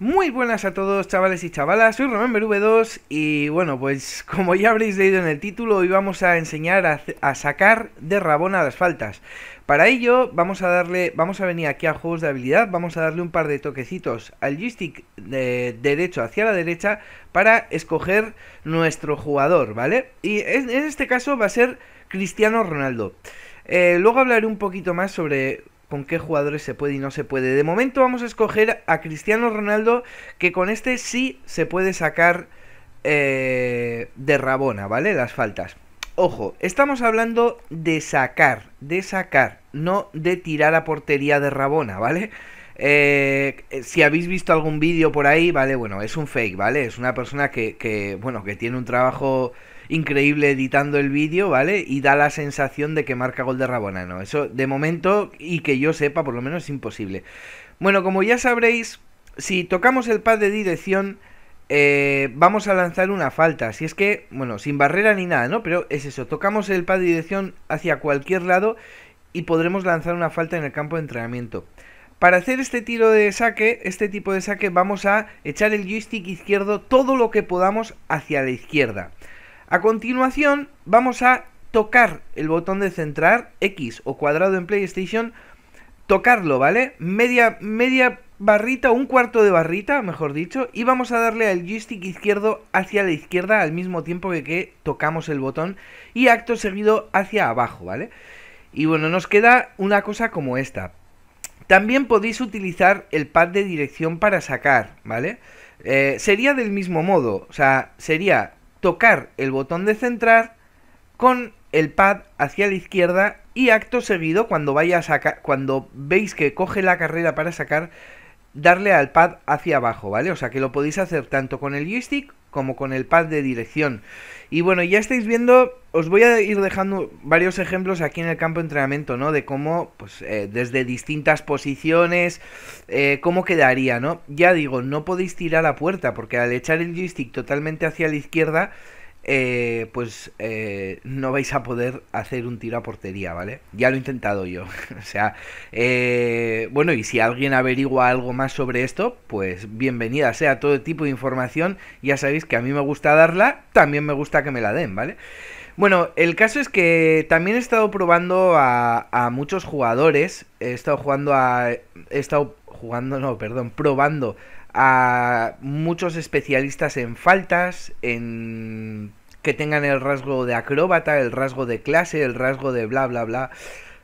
Muy buenas a todos chavales y chavalas, soy v 2 y bueno pues como ya habréis leído en el título hoy vamos a enseñar a, sacar de Rabona las faltas. Para ello vamos a darle, vamos a venir aquí a juegos de habilidad, vamos a darle un par de toquecitos al joystick de derecho hacia la derecha para escoger nuestro jugador, ¿vale? Y en, este caso va a ser Cristiano Ronaldo. Eh, luego hablaré un poquito más sobre con qué jugadores se puede y no se puede. De momento vamos a escoger a Cristiano Ronaldo, que con este sí se puede sacar eh, de Rabona, ¿vale? Las faltas. Ojo, estamos hablando de sacar, de sacar, no de tirar a portería de Rabona, ¿vale? Eh, si habéis visto algún vídeo por ahí, ¿vale? Bueno, es un fake, ¿vale? Es una persona que, que bueno, que tiene un trabajo increíble editando el vídeo, ¿vale? Y da la sensación de que marca gol de no, Eso de momento, y que yo sepa, por lo menos es imposible. Bueno, como ya sabréis, si tocamos el pad de dirección, eh, vamos a lanzar una falta. Si es que, bueno, sin barrera ni nada, ¿no? Pero es eso, tocamos el pad de dirección hacia cualquier lado y podremos lanzar una falta en el campo de entrenamiento. Para hacer este tiro de saque, este tipo de saque, vamos a echar el joystick izquierdo todo lo que podamos hacia la izquierda. A continuación vamos a tocar el botón de centrar X o cuadrado en PlayStation, tocarlo, ¿vale? Media, media barrita, un cuarto de barrita, mejor dicho, y vamos a darle al joystick izquierdo hacia la izquierda al mismo tiempo que, tocamos el botón y acto seguido hacia abajo, ¿vale? Y bueno, nos queda una cosa como esta. También podéis utilizar el pad de dirección para sacar, ¿vale? Eh, sería del mismo modo, o sea, sería tocar el botón de centrar con el pad hacia la izquierda y acto seguido cuando vaya a cuando veis que coge la carrera para sacar darle al pad hacia abajo, ¿vale? O sea que lo podéis hacer tanto con el joystick como con el pad de dirección. Y bueno, ya estáis viendo, os voy a ir dejando varios ejemplos aquí en el campo de entrenamiento, ¿no? De cómo, pues, eh, desde distintas posiciones, eh, cómo quedaría, ¿no? Ya digo, no podéis tirar a puerta, porque al echar el joystick totalmente hacia la izquierda, eh, pues eh, no vais a poder hacer un tiro a portería, ¿vale? Ya lo he intentado yo. o sea, eh, bueno, y si alguien averigua algo más sobre esto, pues bienvenida sea todo tipo de información. Ya sabéis que a mí me gusta darla, también me gusta que me la den, ¿vale? Bueno, el caso es que también he estado probando a, a muchos jugadores. He estado jugando a. He estado jugando, no, perdón, probando a muchos especialistas en faltas, en que tengan el rasgo de acróbata, el rasgo de clase, el rasgo de bla, bla, bla.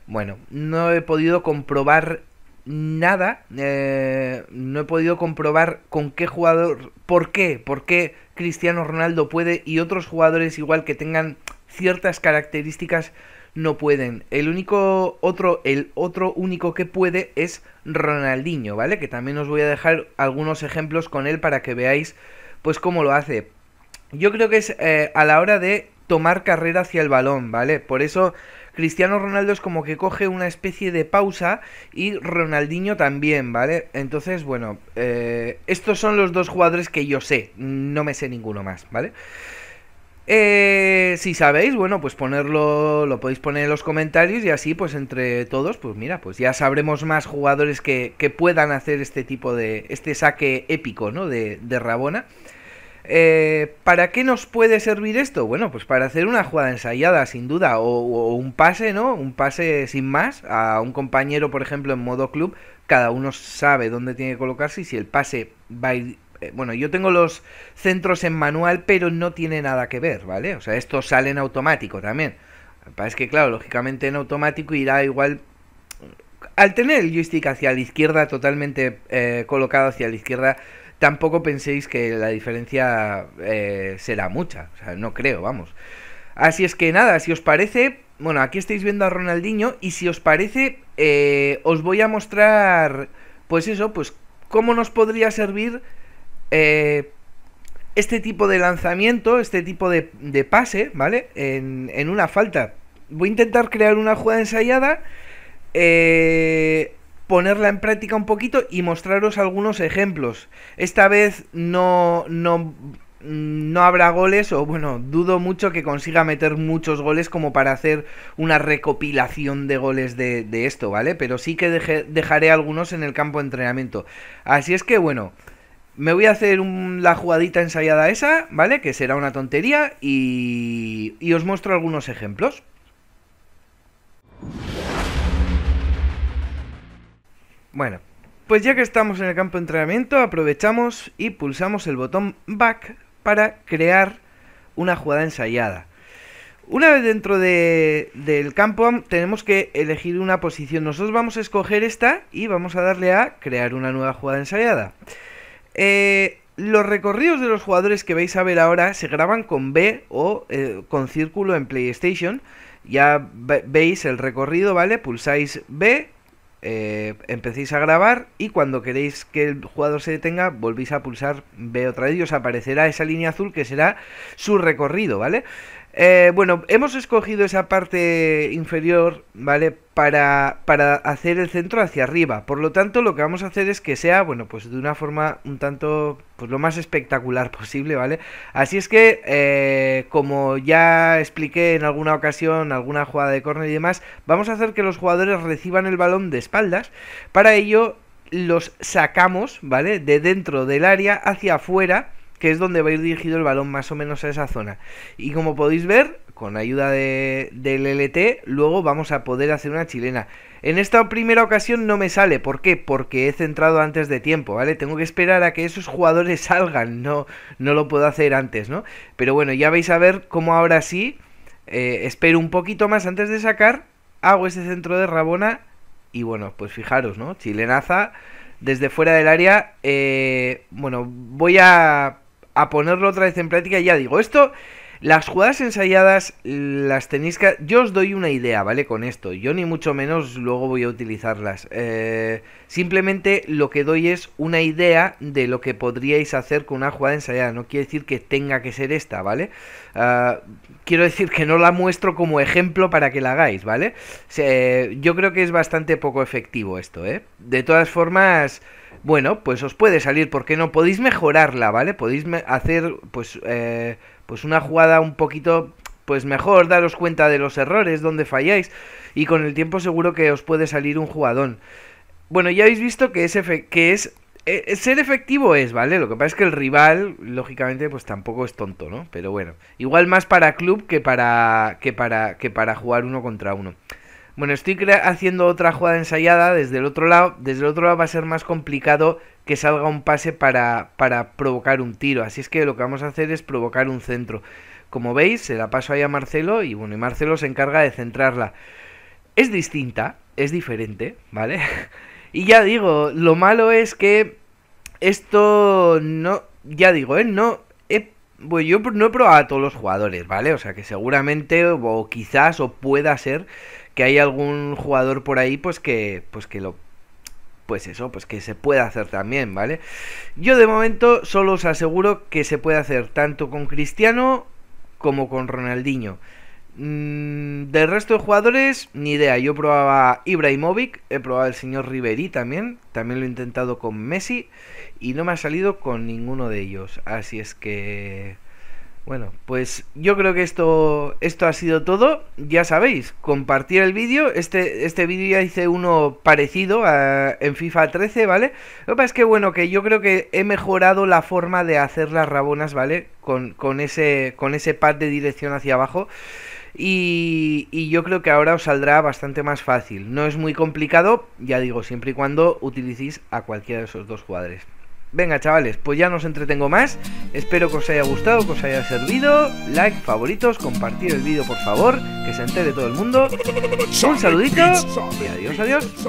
Bueno, no he podido comprobar nada, eh, no he podido comprobar con qué jugador, por qué, por qué Cristiano Ronaldo puede y otros jugadores igual que tengan ciertas características no pueden. El único otro, el otro único que puede es Ronaldinho, ¿vale? Que también os voy a dejar algunos ejemplos con él para que veáis pues cómo lo hace. Yo creo que es eh, a la hora de tomar carrera hacia el balón, ¿vale? Por eso Cristiano Ronaldo es como que coge una especie de pausa y Ronaldinho también, ¿vale? Entonces, bueno, eh, estos son los dos jugadores que yo sé, no me sé ninguno más, ¿vale? vale eh, si sabéis, bueno, pues ponerlo, lo podéis poner en los comentarios y así, pues entre todos, pues mira, pues ya sabremos más jugadores que, puedan hacer este tipo de, este saque épico, ¿no? De, Rabona. Eh, ¿Para qué nos puede servir esto? Bueno, pues para hacer una jugada ensayada, sin duda, o, o un pase, ¿no? Un pase sin más a un compañero, por ejemplo, en modo club. Cada uno sabe dónde tiene que colocarse y si el pase va a ir eh, bueno, yo tengo los centros en manual, pero no tiene nada que ver, ¿vale? O sea, esto sale en automático también. Es que, claro, lógicamente en automático irá igual. Al tener el joystick hacia la izquierda, totalmente eh, colocado hacia la izquierda, tampoco penséis que la diferencia eh, será mucha. O sea, no creo, vamos. Así es que nada, si os parece, bueno, aquí estáis viendo a Ronaldinho y si os parece, os voy a mostrar, pues eso, pues cómo nos podría servir eh, este tipo de lanzamiento, este tipo de, pase, ¿vale? En, una falta. Voy a intentar crear una jugada ensayada, eh, ponerla en práctica un poquito y mostraros algunos ejemplos. Esta vez no, no, no habrá goles, o bueno, dudo mucho que consiga meter muchos goles como para hacer una recopilación de goles de, esto, ¿vale? Pero sí que dejaré algunos en el campo de entrenamiento. Así es que bueno. Me voy a hacer la jugadita ensayada esa, ¿vale? Que será una tontería y, os muestro algunos ejemplos. Bueno, pues ya que estamos en el campo de entrenamiento, aprovechamos y pulsamos el botón Back para crear una jugada ensayada. Una vez dentro del campo tenemos que elegir una posición. Nosotros vamos a escoger esta y vamos a darle a crear una nueva jugada ensayada. Eh, los recorridos de los jugadores que vais a ver ahora se graban con B o eh, con círculo en PlayStation. Ya veis el recorrido, ¿vale? Pulsáis B, eh, empecéis a grabar y cuando queréis que el jugador se detenga, volvéis a pulsar B otra vez y os aparecerá esa línea azul que será su recorrido, ¿vale? Eh, bueno, hemos escogido esa parte inferior, ¿vale? Para, hacer el centro hacia arriba. Por lo tanto, lo que vamos a hacer es que sea, bueno, pues de una forma un tanto, pues lo más espectacular posible, ¿vale? Así es que, eh, como ya expliqué en alguna ocasión, alguna jugada de córner y demás, vamos a hacer que los jugadores reciban el balón de espaldas. Para ello, los sacamos, ¿vale? De dentro del área hacia afuera que es donde va a ir dirigido el balón más o menos a esa zona. Y como podéis ver, con ayuda del LT, luego vamos a poder hacer una chilena. En esta primera ocasión no me sale, ¿por qué? Porque he centrado antes de tiempo, ¿vale? Tengo que esperar a que esos jugadores salgan, no, no lo puedo hacer antes, ¿no? Pero bueno, ya vais a ver cómo ahora sí, eh, espero un poquito más antes de sacar, hago ese centro de Rabona y bueno, pues fijaros, ¿no? Chilenaza desde fuera del área, eh, bueno, voy a a ponerlo otra vez en práctica. Ya digo, esto las jugadas ensayadas las tenéis que... Yo os doy una idea, ¿vale? Con esto. Yo ni mucho menos luego voy a utilizarlas. Eh, simplemente lo que doy es una idea de lo que podríais hacer con una jugada ensayada. No quiere decir que tenga que ser esta, ¿vale? Ah, quiero decir que no la muestro como ejemplo para que la hagáis, ¿vale? yo creo que es bastante poco efectivo esto, ¿eh? De todas formas bueno, pues os puede salir, porque no podéis mejorarla, ¿vale? Podéis hacer, pues, eh, pues una jugada un poquito pues mejor daros cuenta de los errores, donde falláis, y con el tiempo seguro que os puede salir un jugadón. Bueno, ya habéis visto que es, que es e, e, ser efectivo es, ¿vale? Lo que pasa es que el rival, lógicamente, pues tampoco es tonto, ¿no? Pero bueno, igual más para club que para, que para, que para jugar uno contra uno. Bueno, estoy haciendo otra jugada ensayada desde el otro lado. Desde el otro lado va a ser más complicado que salga un pase para, provocar un tiro. Así es que lo que vamos a hacer es provocar un centro. Como veis, se la paso ahí a Marcelo y bueno, y Marcelo se encarga de centrarla. Es distinta, es diferente, ¿vale? y ya digo, lo malo es que esto no, ya digo, él ¿eh? No, bueno, pues yo no he probado a todos los jugadores, ¿vale? O sea que seguramente, o quizás, o pueda ser que hay algún jugador por ahí, pues que, pues que lo pues eso, pues que se pueda hacer también, ¿vale? Yo de momento solo os aseguro que se puede hacer tanto con Cristiano como con Ronaldinho. Mm, del resto de jugadores, ni idea. Yo probaba Ibrahimovic, he probado el señor Riveri también, también lo he intentado con Messi y no me ha salido con ninguno de ellos. Así es que... Bueno, pues yo creo que esto, esto ha sido todo. Ya sabéis, compartir el vídeo. Este, este vídeo ya hice uno parecido en FIFA 13, ¿vale? Lo que pasa es que, bueno, que yo creo que he mejorado la forma de hacer las rabonas, ¿vale? Con, con ese, con ese pad de dirección hacia abajo. Y, yo creo que ahora os saldrá bastante más fácil. No es muy complicado, ya digo, siempre y cuando utilicéis a cualquiera de esos dos jugadores. Venga chavales, pues ya no os entretengo más, espero que os haya gustado, que os haya servido, like, favoritos, compartir el vídeo por favor, que se entere todo el mundo, un saludito y adiós, adiós.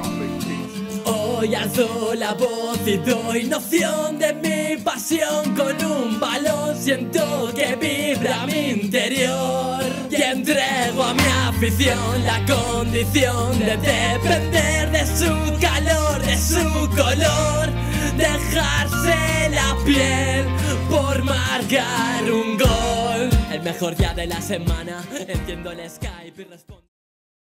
Hoy alzo la voz y doy noción de mi pasión con un balón, siento que vibra mi interior. Entrego a mi afición la condición de depender de su calor, de su color, dejarse la piel por marcar un gol. El mejor día de la semana, entiendo el Skype y respondo.